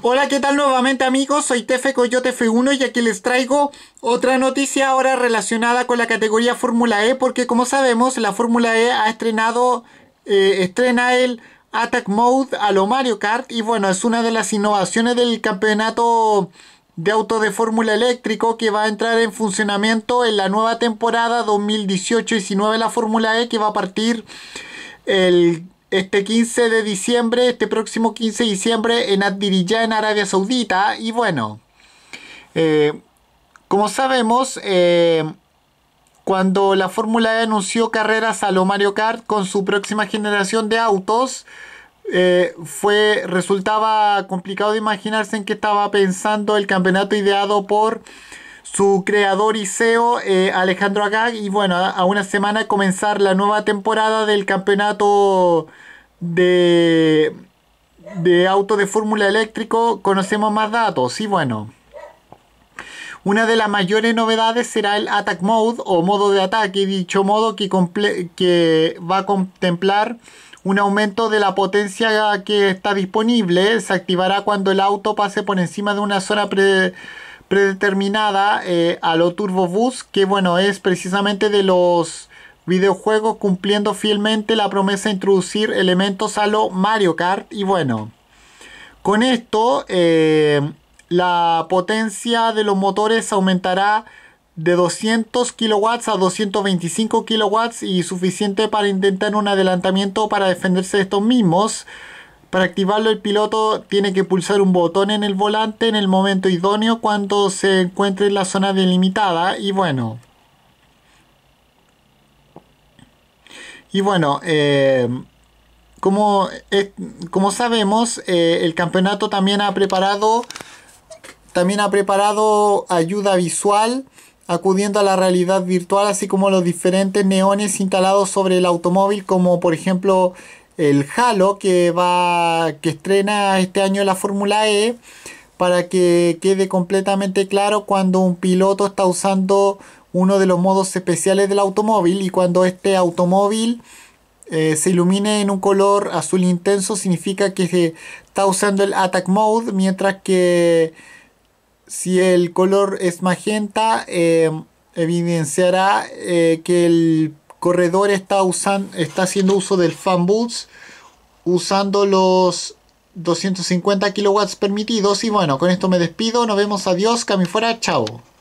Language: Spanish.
Hola, ¿qué tal nuevamente amigos? Soy Tefe Coyote F1 y aquí les traigo otra noticia ahora relacionada con la categoría Fórmula E porque como sabemos la Fórmula E ha estrenado, eh, estrena el Attack Mode a lo Mario Kart y bueno, es una de las innovaciones del campeonato de auto de fórmula eléctrico que va a entrar en funcionamiento en la nueva temporada 2018-19 de la Fórmula E que va a partir el este 15 de diciembre, este próximo 15 de diciembre en Adiriyah en Arabia Saudita. Y bueno, eh, como sabemos, eh, cuando la Fórmula E anunció carreras a lo Mario Kart con su próxima generación de autos, eh, fue, resultaba complicado de imaginarse en qué estaba pensando el campeonato ideado por su creador y CEO eh, Alejandro Agag y bueno, a, una semana comenzar la nueva temporada del campeonato de, de auto de fórmula eléctrico, conocemos más datos y bueno. Una de las mayores novedades será el Attack Mode o modo de ataque, dicho modo que, que va a contemplar un aumento de la potencia que está disponible. Se activará cuando el auto pase por encima de una zona pre predeterminada eh, a lo Turbobus, que bueno, es precisamente de los videojuegos cumpliendo fielmente la promesa de introducir elementos a lo Mario Kart. Y bueno, con esto eh, la potencia de los motores aumentará de 200 kW a 225 kW y suficiente para intentar un adelantamiento para defenderse de estos mismos. Para activarlo el piloto tiene que pulsar un botón en el volante en el momento idóneo cuando se encuentre en la zona delimitada y bueno. Y bueno, eh, como, como, sabemos, eh, el campeonato también ha preparado también ha preparado ayuda visual acudiendo a la realidad virtual, así como los diferentes neones instalados sobre el automóvil, como por ejemplo el Halo que va que estrena este año la Fórmula E para que quede completamente claro cuando un piloto está usando uno de los modos especiales del automóvil y cuando este automóvil eh, se ilumine en un color azul intenso significa que se está usando el attack mode mientras que si el color es magenta eh, evidenciará eh, que el corredor está, usando, está haciendo uso del fan usando los 250 kilowatts permitidos. Y bueno, con esto me despido. Nos vemos. Adiós. Cami fuera. Chao.